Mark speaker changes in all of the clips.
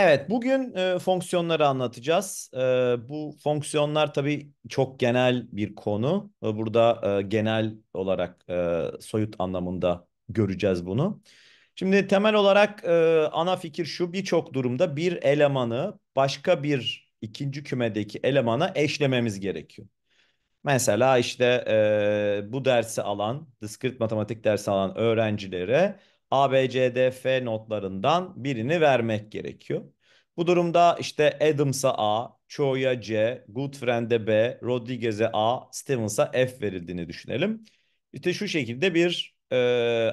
Speaker 1: Evet, bugün e, fonksiyonları anlatacağız. E, bu fonksiyonlar tabii çok genel bir konu. E, burada e, genel olarak e, soyut anlamında göreceğiz bunu. Şimdi temel olarak e, ana fikir şu, birçok durumda bir elemanı başka bir ikinci kümedeki elemana eşlememiz gerekiyor. Mesela işte e, bu dersi alan, diskrit matematik dersi alan öğrencilere A, B, C, D, F notlarından birini vermek gerekiyor. Bu durumda işte Adams'a A, Cho'ya C, Goodfriend'e B, Rodriguez'e A, Stevens'a F verildiğini düşünelim. İşte şu şekilde bir e,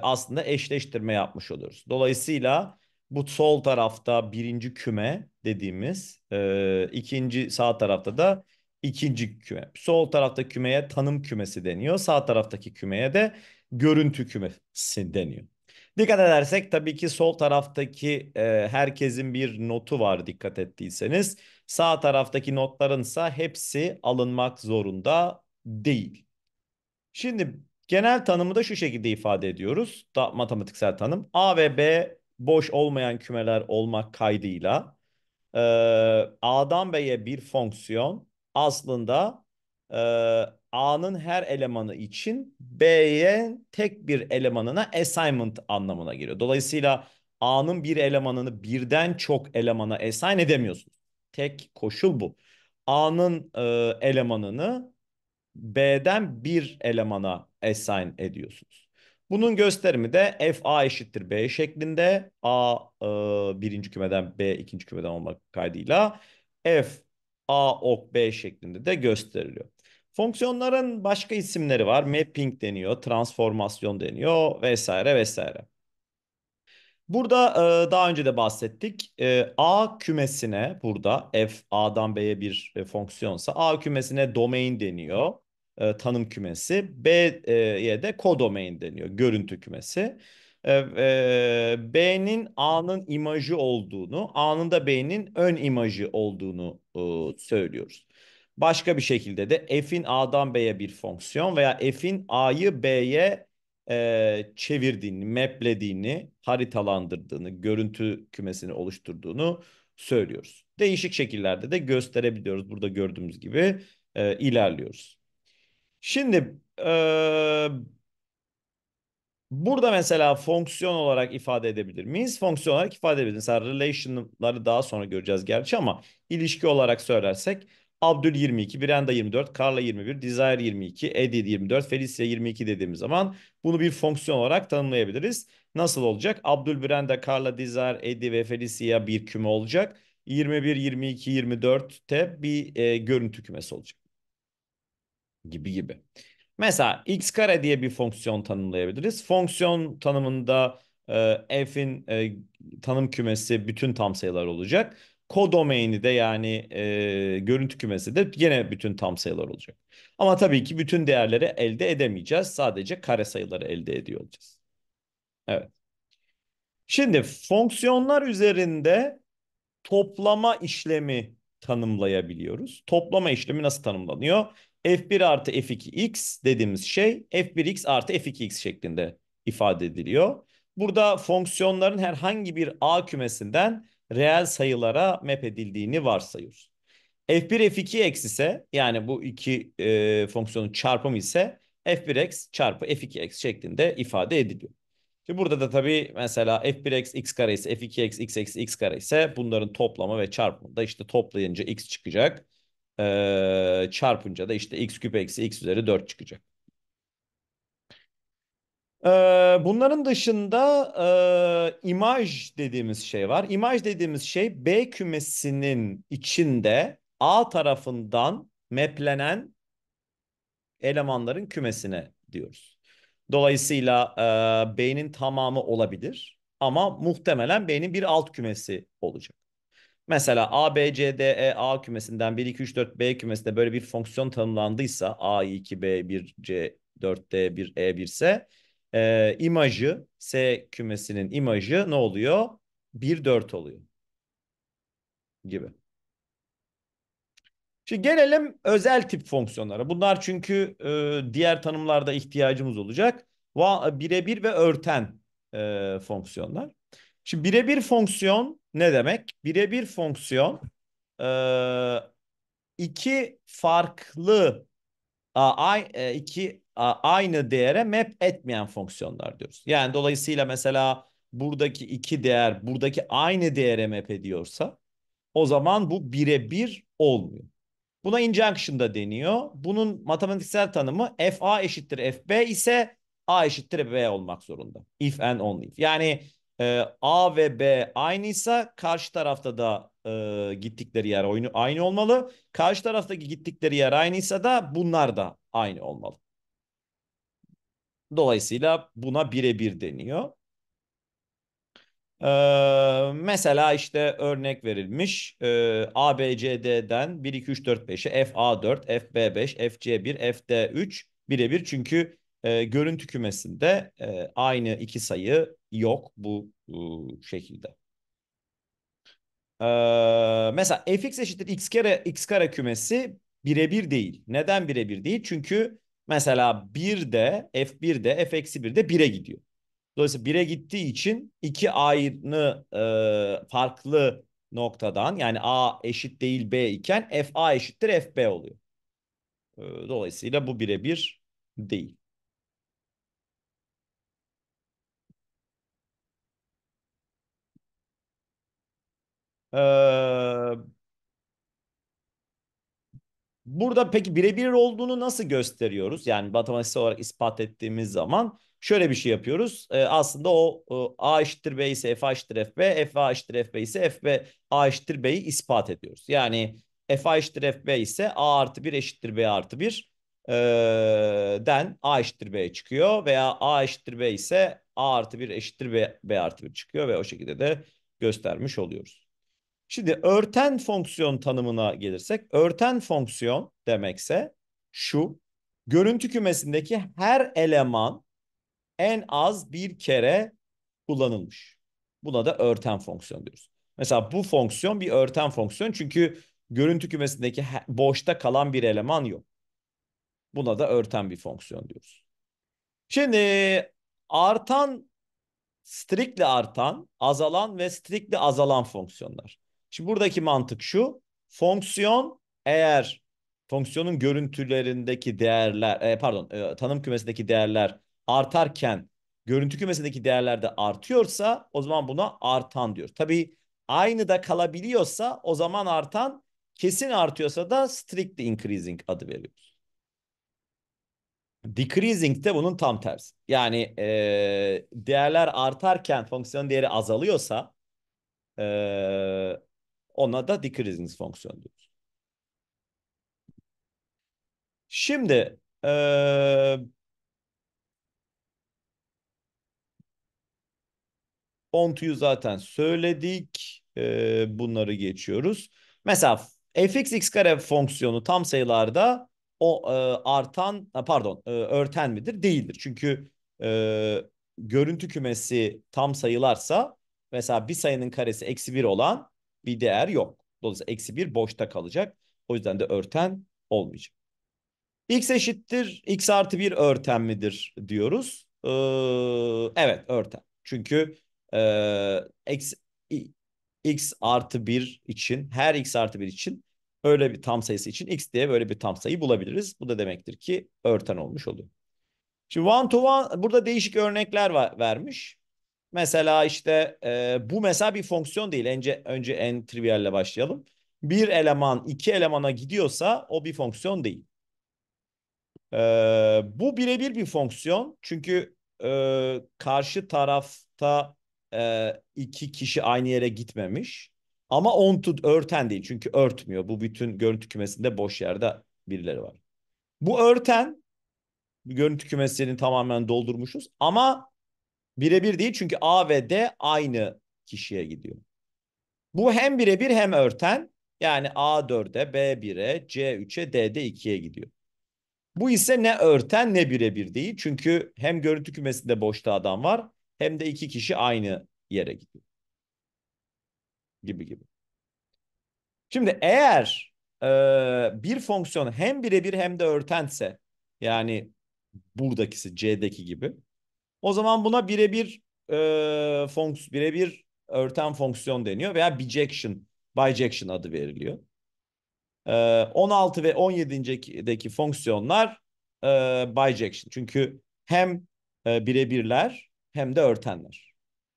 Speaker 1: aslında eşleştirme yapmış oluruz. Dolayısıyla bu sol tarafta birinci küme dediğimiz, e, ikinci sağ tarafta da ikinci küme. Sol tarafta kümeye tanım kümesi deniyor, sağ taraftaki kümeye de görüntü kümesi deniyor. Dikkat edersek tabii ki sol taraftaki e, herkesin bir notu var dikkat ettiyseniz. Sağ taraftaki notlarınsa hepsi alınmak zorunda değil. Şimdi genel tanımı da şu şekilde ifade ediyoruz. Da, matematiksel tanım. A ve B boş olmayan kümeler olmak kaydıyla e, A'dan B'ye bir fonksiyon aslında e, A'nın her elemanı için B'ye tek bir elemanına assignment anlamına geliyor. Dolayısıyla A'nın bir elemanını birden çok elemana assign edemiyorsun. Tek koşul bu. A'nın e, elemanını B'den bir elemana assign ediyorsunuz. Bunun gösterimi de F A eşittir B şeklinde. A e, birinci kümeden B ikinci kümeden olmak kaydıyla F A ok B şeklinde de gösteriliyor. Fonksiyonların başka isimleri var. Mapping deniyor, transformasyon deniyor vesaire vesaire. Burada e, daha önce de bahsettik. E, A kümesine burada f A'dan B'ye bir e, fonksiyonsa A kümesine domain deniyor. tanım kümesi. B'ye de kodomain deniyor. Görüntü kümesi. E, e, B'nin A'nın imajı olduğunu, A'nın da B'nin ön imajı olduğunu söylüyoruz. Başka bir şekilde de f'in a'dan b'ye bir fonksiyon veya f'in a'yı b'ye e, çevirdiğini, maplediğini, haritalandırdığını, görüntü kümesini oluşturduğunu söylüyoruz. Değişik şekillerde de gösterebiliyoruz. Burada gördüğümüz gibi e, ilerliyoruz. Şimdi e, burada mesela fonksiyon olarak ifade edebilir miyiz? Fonksiyon olarak ifade edebiliriz. Mesela relation'ları daha sonra göreceğiz gerçi ama ilişki olarak söylersek Abdül 22, Brenda 24, Carla 21, Desire 22, Eddie 24, Felicia 22 dediğimiz zaman bunu bir fonksiyon olarak tanımlayabiliriz. Nasıl olacak? Abdül, Brenda, Carla, Desire, Eddie ve Felicia bir küme olacak. 21, 22, 24'te bir e, görüntü kümesi olacak. Gibi gibi. Mesela x kare diye bir fonksiyon tanımlayabiliriz. Fonksiyon tanımında e, f'in e, tanım kümesi bütün tam sayılar olacak kodomaini de yani e, görüntü kümesi de yine bütün tam sayılar olacak. Ama tabii ki bütün değerleri elde edemeyeceğiz. Sadece kare sayıları elde ediyor olacağız. Evet. Şimdi fonksiyonlar üzerinde toplama işlemi tanımlayabiliyoruz. Toplama işlemi nasıl tanımlanıyor? f1 artı f2x dediğimiz şey f1x artı f2x şeklinde ifade ediliyor. Burada fonksiyonların herhangi bir a kümesinden reel sayılara map edildiğini varsayıyoruz. F1 F2 x ise yani bu iki e, fonksiyonun çarpımı ise F1 x çarpı F2 x şeklinde ifade ediliyor. Şimdi burada da tabii mesela F1 x x kare ise F2 x x x x kare ise bunların toplamı ve çarpımı da işte toplayınca x çıkacak. E, çarpınca da işte x küp eksi x üzeri 4 çıkacak. Ee, bunların dışında e, imaj dediğimiz şey var. İmaj dediğimiz şey B kümesinin içinde A tarafından maplenen elemanların kümesine diyoruz. Dolayısıyla e, B'nin tamamı olabilir ama muhtemelen B'nin bir alt kümesi olacak. Mesela A, B, C, D, E, A kümesinden 1, 2, 3, 4, B kümesinde böyle bir fonksiyon tanımlandıysa A, 2, B, 1, C, 4, D, 1, E, 1 ise e, imajı S kümesinin imajı ne oluyor? 1-4 oluyor gibi. Şimdi gelelim özel tip fonksiyonlara. Bunlar çünkü e, diğer tanımlarda ihtiyacımız olacak. Birebir ve örten e, fonksiyonlar. Şimdi birebir fonksiyon ne demek? Birebir fonksiyon e, iki farklı a, a, e, iki aynı değere map etmeyen fonksiyonlar diyoruz. Yani dolayısıyla mesela buradaki iki değer buradaki aynı değere map ediyorsa o zaman bu birebir olmuyor. Buna injunction da deniyor. Bunun matematiksel tanımı fa eşittir fb ise a eşittir b olmak zorunda. If and only if. Yani e, a ve b aynıysa karşı tarafta da e, gittikleri yer aynı, aynı olmalı. Karşı taraftaki gittikleri yer aynıysa da bunlar da aynı olmalı. Dolayısıyla buna birebir deniyor. Ee, mesela işte örnek verilmiş ee, ABCD'den 1, 2, 3, 4, 5'e FA4, FB5, FC1, FD3 birebir çünkü e, görüntü kümesinde e, aynı iki sayı yok bu e, şekilde. Ee, mesela fx eşittir x kare x kare kümesi birebir değil. Neden birebir değil? Çünkü Mesela 1 de f1 de f eksi 1 de 1'e gidiyor. Dolayısıyla 1'e gittiği için iki aynı e, farklı noktadan yani a eşit değil b iken f a eşittir f b oluyor. E, dolayısıyla bu birebir değil. Ee, Burada peki birebir olduğunu nasıl gösteriyoruz? Yani matematiksel olarak ispat ettiğimiz zaman şöyle bir şey yapıyoruz. E, aslında o e, A eşittir B ise F A eşittir F B, F A eşittir F B ise F B A eşittir B'yi ispat ediyoruz. Yani F A eşittir F B ise A artı 1 eşittir B artı 1 e, ee, den A eşittir B çıkıyor veya A eşittir B ise A artı 1 eşittir B, B artı 1 çıkıyor ve o şekilde de göstermiş oluyoruz. Şimdi örten fonksiyon tanımına gelirsek, örten fonksiyon demekse şu, görüntü kümesindeki her eleman en az bir kere kullanılmış. Buna da örten fonksiyon diyoruz. Mesela bu fonksiyon bir örten fonksiyon çünkü görüntü kümesindeki boşta kalan bir eleman yok. Buna da örten bir fonksiyon diyoruz. Şimdi artan, strikli artan, azalan ve strikli azalan fonksiyonlar. Şimdi buradaki mantık şu. Fonksiyon eğer fonksiyonun görüntülerindeki değerler e, pardon e, tanım kümesindeki değerler artarken görüntü kümesindeki değerler de artıyorsa o zaman buna artan diyor. Tabii aynı da kalabiliyorsa o zaman artan kesin artıyorsa da strictly increasing adı veriyoruz. Decreasing de bunun tam tersi. Yani e, değerler artarken fonksiyon değeri azalıyorsa e, ona da decreasing fonksiyon diyoruz. Şimdi ee, Ontu'yu zaten söyledik. Ee, bunları geçiyoruz. Mesela fx x kare fonksiyonu tam sayılarda o e, artan pardon e, örten midir? Değildir. Çünkü e, görüntü kümesi tam sayılarsa mesela bir sayının karesi eksi bir olan bir değer yok. Dolayısıyla eksi 1 boşta kalacak. O yüzden de örten olmayacak. X eşittir X artı 1 örten midir diyoruz. Ee, evet örten. Çünkü e, eksi, X artı 1 için her X artı 1 için öyle bir tam sayısı için X diye böyle bir tam sayı bulabiliriz. Bu da demektir ki örten olmuş oluyor. Şimdi one to one burada değişik örnekler var, vermiş. Mesela işte e, bu mesela bir fonksiyon değil. Önce önce en trivialle başlayalım. Bir eleman iki elemana gidiyorsa o bir fonksiyon değil. E, bu birebir bir fonksiyon. Çünkü e, karşı tarafta e, iki kişi aynı yere gitmemiş. Ama on to örten değil. Çünkü örtmüyor. Bu bütün görüntü kümesinde boş yerde birileri var. Bu örten görüntü kümesini tamamen doldurmuşuz. Ama Birebir değil çünkü A ve D aynı kişiye gidiyor. Bu hem birebir hem örten. Yani A 4'e, B 1'e, C 3'e, D de 2'ye gidiyor. Bu ise ne örten ne birebir değil. Çünkü hem görüntü kümesinde boşta adam var hem de iki kişi aynı yere gidiyor. Gibi gibi. Şimdi eğer e, bir fonksiyon hem birebir hem de örtense yani buradakisi C'deki gibi o zaman buna birebir e, fonks birebir örten fonksiyon deniyor veya bijection, bijection adı veriliyor. E, 16 ve 17.deki fonksiyonlar e, bijection. Çünkü hem e, birebirler hem de örtenler.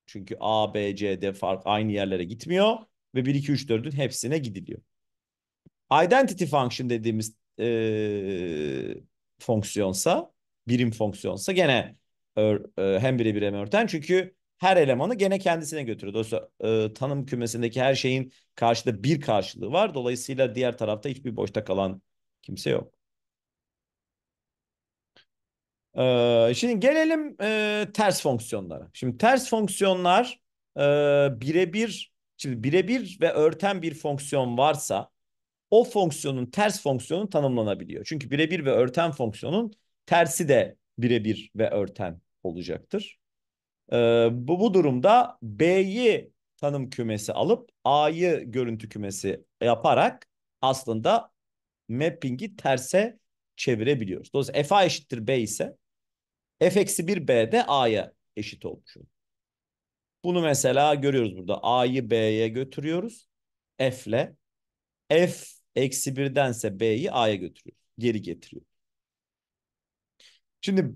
Speaker 1: Çünkü A, B, C, D fark aynı yerlere gitmiyor ve 1, 2, 3, 4'ün hepsine gidiliyor. Identity function dediğimiz e, fonksiyonsa, birim fonksiyonsa gene e, hem birebir hem örten. Çünkü her elemanı gene kendisine götürüyor. Dolayısıyla e, tanım kümesindeki her şeyin karşıda bir karşılığı var. Dolayısıyla diğer tarafta hiçbir boşta kalan kimse yok. E, şimdi gelelim ters fonksiyonlara. Şimdi ters fonksiyonlar birebir şimdi birebir ve örten bir fonksiyon varsa o fonksiyonun ters fonksiyonu tanımlanabiliyor. Çünkü birebir ve örten fonksiyonun tersi de birebir ve örten olacaktır. Ee, bu, bu durumda B'yi tanım kümesi alıp A'yı görüntü kümesi yaparak aslında mapping'i terse çevirebiliyoruz. Dolayısıyla fA eşittir B ise F eksi 1 B A'ya eşit olmuş olur. Bunu mesela görüyoruz burada. A'yı B'ye götürüyoruz. F'le. F eksi 1'dense B'yi A'ya götürüyoruz. Geri getiriyor. Şimdi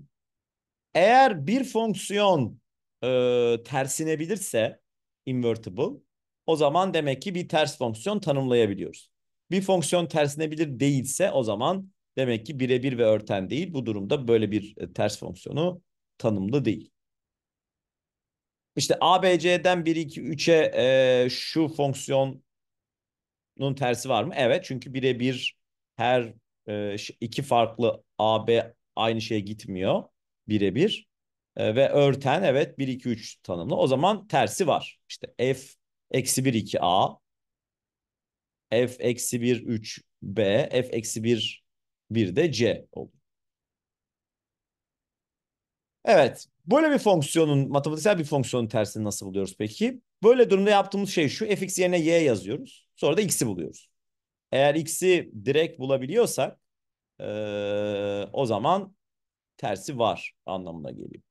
Speaker 1: eğer bir fonksiyon e, tersinebilirse invertible o zaman demek ki bir ters fonksiyon tanımlayabiliyoruz. Bir fonksiyon tersinebilir değilse o zaman demek ki birebir ve örten değil. Bu durumda böyle bir e, ters fonksiyonu tanımlı değil. İşte ABC'den 1, 2, 3'e e, şu fonksiyonun tersi var mı? Evet çünkü birebir her e, iki farklı AB aynı şeye gitmiyor birebir. E, ve örten evet 1 2 3 tanımlı. O zaman tersi var. İşte f eksi 1 2 a f eksi 1 3 b f eksi 1 1 de c olur. Evet. Böyle bir fonksiyonun, matematiksel bir fonksiyonun tersini nasıl buluyoruz peki? Böyle durumda yaptığımız şey şu. fx yerine y yazıyoruz. Sonra da x'i buluyoruz. Eğer x'i direkt bulabiliyorsak e, o zaman tersi var anlamına geliyor.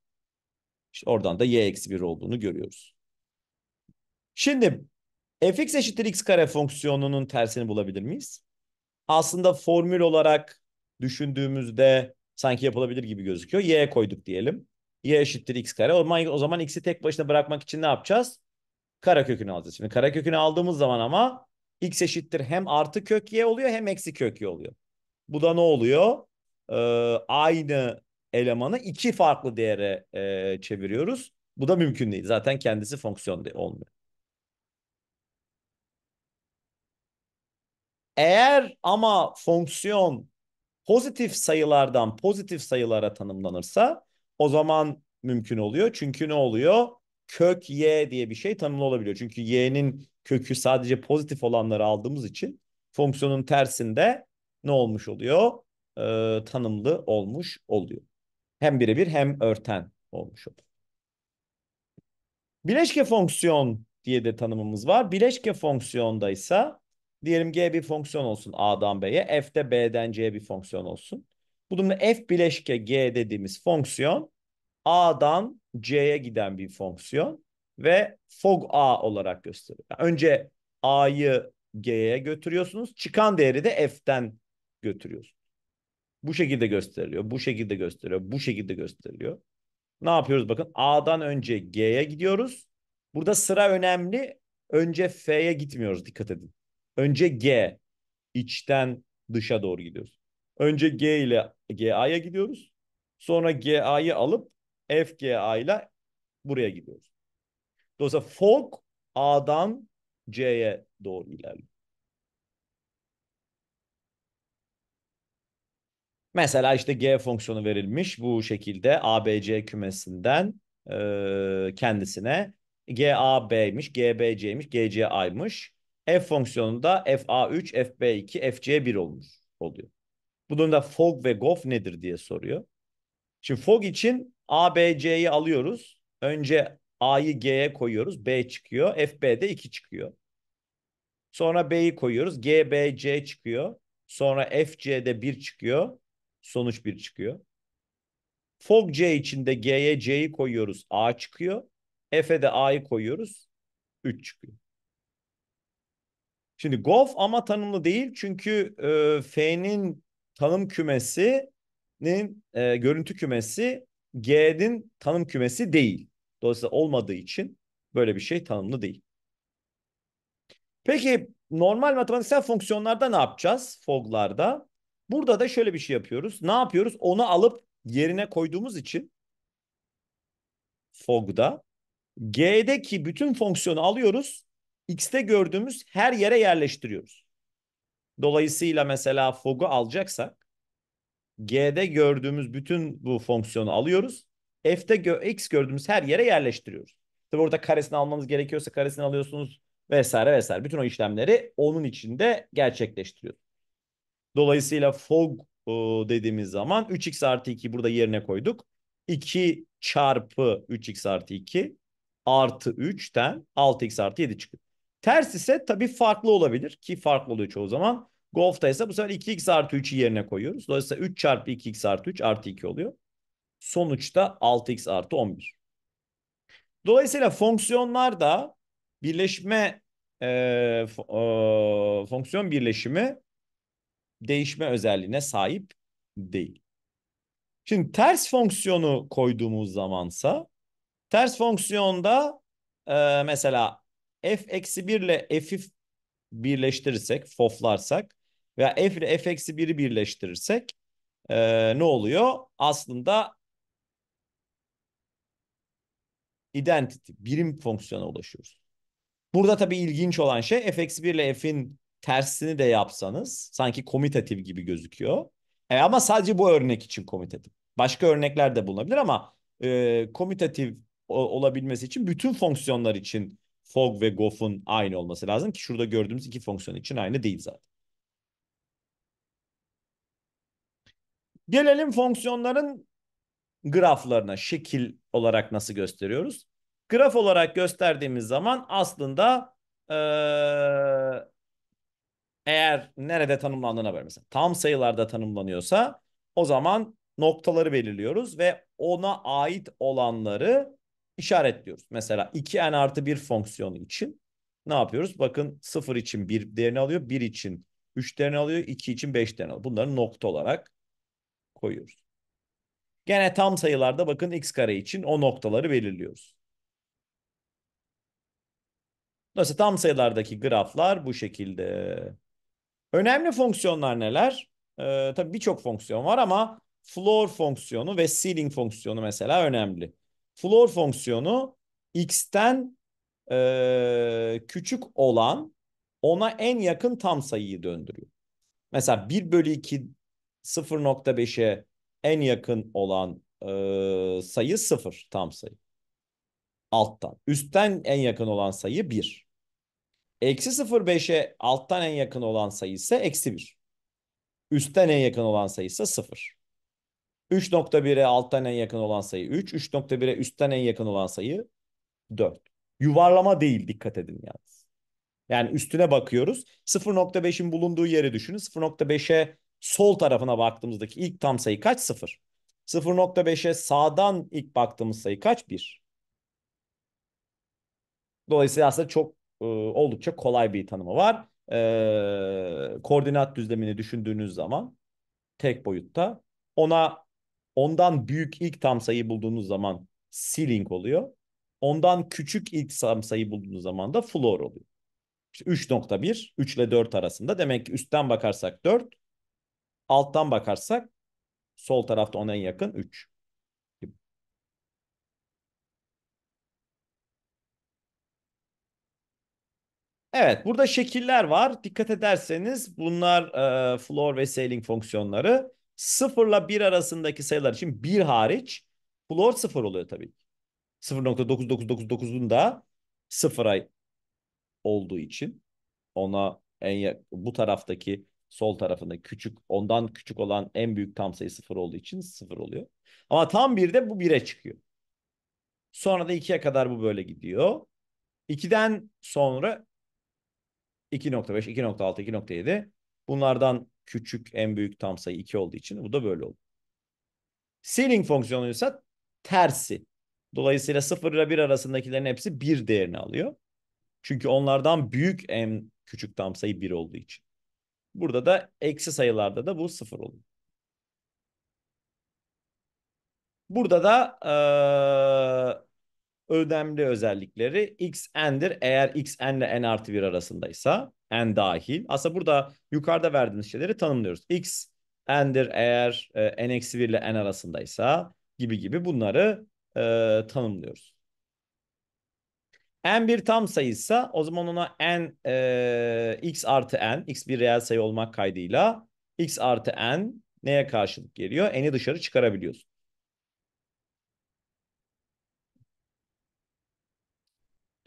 Speaker 1: İşte oradan da y eksi 1 olduğunu görüyoruz. Şimdi fx eşittir x kare fonksiyonunun tersini bulabilir miyiz? Aslında formül olarak düşündüğümüzde sanki yapılabilir gibi gözüküyor. y koyduk diyelim. y eşittir x kare. O zaman, x'i tek başına bırakmak için ne yapacağız? Kara kökünü alacağız. Şimdi kara kökünü aldığımız zaman ama x eşittir hem artı kök y oluyor hem eksi kök y oluyor. Bu da ne oluyor? E, aynı elemanı iki farklı değere e, çeviriyoruz. Bu da mümkün değil. Zaten kendisi fonksiyon olmuyor. Eğer ama fonksiyon pozitif sayılardan pozitif sayılara tanımlanırsa o zaman mümkün oluyor. Çünkü ne oluyor? Kök y diye bir şey tanımlı olabiliyor. Çünkü y'nin kökü sadece pozitif olanları aldığımız için fonksiyonun tersinde ne olmuş oluyor? E, tanımlı olmuş oluyor. Hem birebir hem örten olmuş oluyor. Bileşke fonksiyon diye de tanımımız var. Bileşke fonksiyonda ise diyelim G bir fonksiyon olsun A'dan B'ye, F de B'den C'ye bir fonksiyon olsun. Bu durumda F bileşke G dediğimiz fonksiyon A'dan C'ye giden bir fonksiyon ve fog A olarak gösteriyor. Yani önce A'yı G'ye götürüyorsunuz. Çıkan değeri de F'den götürüyorsun. Bu şekilde gösteriliyor, bu şekilde gösteriliyor, bu şekilde gösteriliyor. Ne yapıyoruz bakın? A'dan önce G'ye gidiyoruz. Burada sıra önemli. Önce F'ye gitmiyoruz dikkat edin. Önce G. içten dışa doğru gidiyoruz. Önce G ile GA'ya gidiyoruz. Sonra GA'yı alıp FGA ile buraya gidiyoruz. Dolayısıyla fork A'dan C'ye doğru ilerliyor. Mesela işte G fonksiyonu verilmiş bu şekilde ABC kümesinden e, kendisine GAB'miş, GBC'miş, GCA'ymış. F fonksiyonunda FA3, FB2, FC1 olmuş oluyor. Bu durumda fog ve gof nedir diye soruyor. Şimdi fog için ABC'yi alıyoruz. Önce A'yı G'ye koyuyoruz. B çıkıyor. FB'de 2 çıkıyor. Sonra B'yi koyuyoruz. GBC çıkıyor. Sonra FC'de 1 çıkıyor. Sonuç 1 çıkıyor. Fog C içinde G'ye C'yi koyuyoruz. A çıkıyor. F'e de A'yı koyuyoruz. 3 çıkıyor. Şimdi Golf ama tanımlı değil çünkü e, F'nin tanım kümesinin e, görüntü kümesi G'nin tanım kümesi değil. Dolayısıyla olmadığı için böyle bir şey tanımlı değil. Peki normal matematiksel fonksiyonlarda ne yapacağız? Fog'larda. Burada da şöyle bir şey yapıyoruz. Ne yapıyoruz? Onu alıp yerine koyduğumuz için fog'da g'deki bütün fonksiyonu alıyoruz. x'te gördüğümüz her yere yerleştiriyoruz. Dolayısıyla mesela fog'u alacaksak g'de gördüğümüz bütün bu fonksiyonu alıyoruz. f'te gö x gördüğümüz her yere yerleştiriyoruz. Tabi orada karesini almanız gerekiyorsa karesini alıyorsunuz vesaire vesaire. Bütün o işlemleri onun içinde gerçekleştiriyoruz. Dolayısıyla fog e, dediğimiz zaman 3x artı 2 burada yerine koyduk. 2 çarpı 3x artı 2 artı 3'ten 6x artı 7 çıkıyor. Ters ise tabii farklı olabilir ki farklı oluyor çoğu zaman. Golf'ta ise bu sefer 2x artı 3'ü yerine koyuyoruz. Dolayısıyla 3 çarpı 2x artı 3 artı 2 oluyor. Sonuçta 6x artı 11. Dolayısıyla fonksiyonlar da birleşme e, e, fonksiyon birleşimi değişme özelliğine sahip değil. Şimdi ters fonksiyonu koyduğumuz zamansa ters fonksiyonda e, mesela f eksi 1 ile f'i birleştirirsek, foflarsak veya f ile f eksi 1'i birleştirirsek e, ne oluyor? Aslında identity, birim fonksiyona ulaşıyoruz. Burada tabii ilginç olan şey f eksi 1 ile f'in tersini de yapsanız sanki komitatif gibi gözüküyor. E, ama sadece bu örnek için komitatif. Başka örnekler de bulunabilir ama e, komitatif olabilmesi için bütün fonksiyonlar için fog ve gof'un aynı olması lazım ki şurada gördüğümüz iki fonksiyon için aynı değil zaten. Gelelim fonksiyonların graflarına şekil olarak nasıl gösteriyoruz? Graf olarak gösterdiğimiz zaman aslında e, eğer nerede tanımlandığına göre mesela tam sayılarda tanımlanıyorsa o zaman noktaları belirliyoruz ve ona ait olanları işaretliyoruz. Mesela 2n artı 1 fonksiyonu için ne yapıyoruz? Bakın 0 için 1 değerini alıyor, 1 için 3 değerini alıyor, 2 için 5 değerini alıyor. Bunları nokta olarak koyuyoruz. Gene tam sayılarda bakın x kare için o noktaları belirliyoruz. Dolayısıyla tam sayılardaki graflar bu şekilde. Önemli fonksiyonlar neler? Ee, tabii birçok fonksiyon var ama floor fonksiyonu ve ceiling fonksiyonu mesela önemli. Floor fonksiyonu x'ten e, küçük olan ona en yakın tam sayıyı döndürüyor. Mesela 1 bölü 2 0.5'e en yakın olan e, sayı 0 tam sayı. Alttan. Üstten en yakın olan sayı 1. Eksi 0,5'e alttan en yakın olan sayı ise eksi 1. Üstten en yakın olan sayı ise 0. 3.1'e alttan en yakın olan sayı 3. 3.1'e üstten en yakın olan sayı 4. Yuvarlama değil dikkat edin yalnız. Yani üstüne bakıyoruz. 0.5'in bulunduğu yeri düşünün. 0.5'e sol tarafına baktığımızdaki ilk tam sayı kaç? 0. 0.5'e sağdan ilk baktığımız sayı kaç? 1. Dolayısıyla aslında çok e, oldukça kolay bir tanımı var. E, koordinat düzlemini düşündüğünüz zaman tek boyutta ona ondan büyük ilk tam sayı bulduğunuz zaman ceiling oluyor. Ondan küçük ilk tam sayı bulduğunuz zaman da floor oluyor. İşte 3.1, 3 ile 4 arasında. Demek ki üstten bakarsak 4, alttan bakarsak sol tarafta ona en yakın 3. Evet, burada şekiller var. Dikkat ederseniz bunlar e, floor ve ceiling fonksiyonları. 0 ile 1 arasındaki sayılar için 1 hariç floor 0 oluyor tabii ki. 0.9999'un da 0'a olduğu için ona en bu taraftaki sol tarafında küçük ondan küçük olan en büyük tam sayı 0 olduğu için 0 oluyor. Ama tam 1'de bu 1'e çıkıyor. Sonra da 2'ye kadar bu böyle gidiyor. 2'den sonra 2.5, 2.6, 2.7 bunlardan küçük en büyük tam sayı 2 olduğu için bu da böyle oldu. Ceiling fonksiyonu ise tersi. Dolayısıyla 0 ile 1 arasındakilerin hepsi 1 değerini alıyor. Çünkü onlardan büyük en küçük tam sayı 1 olduğu için. Burada da eksi sayılarda da bu 0 oluyor. Burada da ödemli özellikleri x n'dir eğer x n ile n artı 1 arasındaysa n dahil. Aslında burada yukarıda verdiğimiz şeyleri tanımlıyoruz. x n'dir eğer e, n eksi 1 ile n arasındaysa gibi gibi bunları e, tanımlıyoruz. n bir tam sayıysa o zaman ona n e, x artı n x bir reel sayı olmak kaydıyla x artı n neye karşılık geliyor? n'i dışarı çıkarabiliyorsun.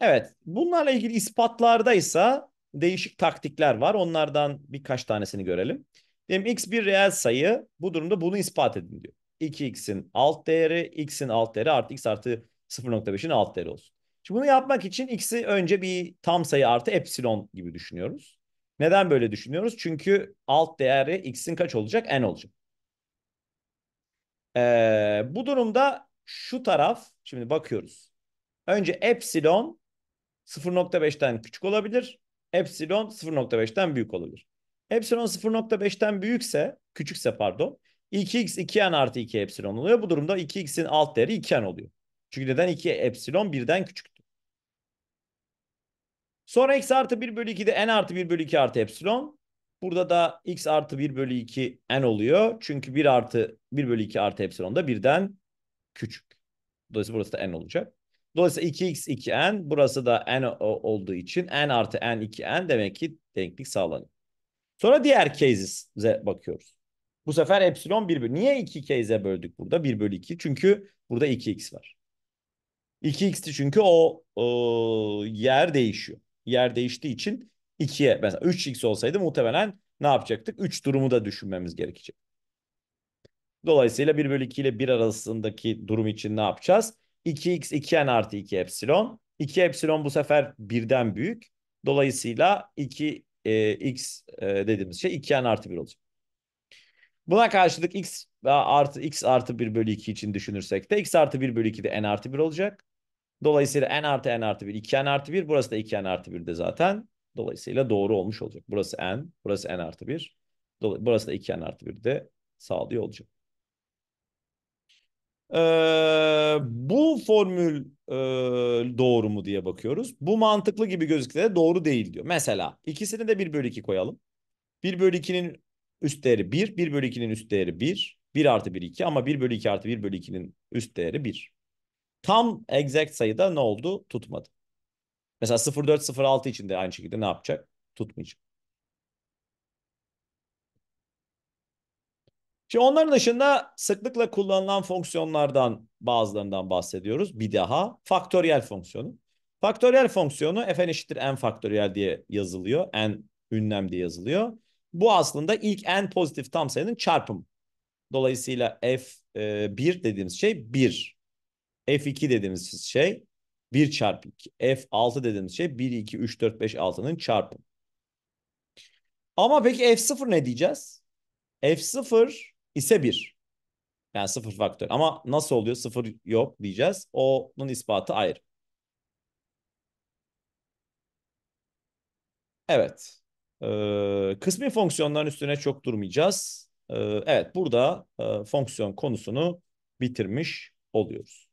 Speaker 1: Evet, bunlarla ilgili ispatlardaysa değişik taktikler var. Onlardan birkaç tanesini görelim. Diyelim x bir reel sayı. Bu durumda bunu ispat edin diyor. 2x'in alt değeri, x'in alt değeri artı x artı 0.5'in alt değeri olsun. Şimdi bunu yapmak için x'i önce bir tam sayı artı epsilon gibi düşünüyoruz. Neden böyle düşünüyoruz? Çünkü alt değeri x'in kaç olacak? n olacak. Ee, bu durumda şu taraf, şimdi bakıyoruz. Önce epsilon 0.5'ten küçük olabilir. Epsilon 0.5'ten büyük olabilir. Epsilon 0.5'ten büyükse, küçükse pardon, 2x 2n artı 2 epsilon oluyor. Bu durumda 2x'in alt değeri 2n oluyor. Çünkü neden 2 epsilon birden küçüktü. Sonra x artı 1 bölü 2'de n artı 1 bölü 2 artı epsilon. Burada da x artı 1 bölü 2 n oluyor. Çünkü 1 artı 1 bölü 2 artı epsilon da birden küçük. Dolayısıyla burası da n olacak. Dolayısıyla 2x2n burası da n olduğu için n artı n2n demek ki denklik sağlanıyor. Sonra diğer cases'e bakıyoruz. Bu sefer epsilon 1 bölü. Niye 2 case'e böldük burada? 1 bölü 2. Çünkü burada 2x var. 2x'ti çünkü o, o yer değişiyor. Yer değiştiği için 2'ye mesela 3x olsaydı muhtemelen ne yapacaktık? 3 durumu da düşünmemiz gerekecek. Dolayısıyla 1 bölü 2 ile 1 arasındaki durum için ne yapacağız? 2x 2n artı 2 epsilon. 2 epsilon bu sefer birden büyük. Dolayısıyla 2 e, x e, dediğimiz şey 2n artı 1 olacak. Buna karşılık x artı x artı 1 bölü 2 için düşünürsek de x artı 1 bölü 2 de n artı 1 olacak. Dolayısıyla n artı n artı 1 2n artı 1 burası da 2n artı 1 de zaten. Dolayısıyla doğru olmuş olacak. Burası n, burası n artı 1. Burası da 2n artı 1 de sağlıyor olacak. E, bu formül e, doğru mu diye bakıyoruz. Bu mantıklı gibi gözükse de doğru değil diyor. Mesela ikisini de 1 bölü 2 koyalım. 1 bölü 2'nin üst değeri 1. 1 bölü 2'nin üst değeri 1. 1 artı 1 2 ama 1 bölü 2 artı 1 bölü 2'nin üst değeri 1. Tam exact sayıda ne oldu? Tutmadı. Mesela 0406 için de aynı şekilde ne yapacak? Tutmayacak. Şimdi onların dışında sıklıkla kullanılan fonksiyonlardan bazılarından bahsediyoruz. Bir daha faktöriyel fonksiyonu. Faktöriyel fonksiyonu fn eşittir n faktöriyel diye yazılıyor. n ünlem diye yazılıyor. Bu aslında ilk n pozitif tam sayının çarpımı. Dolayısıyla f1 e, dediğimiz şey 1. f2 dediğimiz şey 1 çarpı 2. f6 dediğimiz şey 1, 2, 3, 4, 5, 6'nın çarpımı. Ama peki f0 ne diyeceğiz? f0 ise 1. Yani 0 faktör. Ama nasıl oluyor? 0 yok diyeceğiz. O'nun ispatı ayrı. Evet. Ee, kısmi fonksiyonların üstüne çok durmayacağız. Ee, evet burada e, fonksiyon konusunu bitirmiş oluyoruz.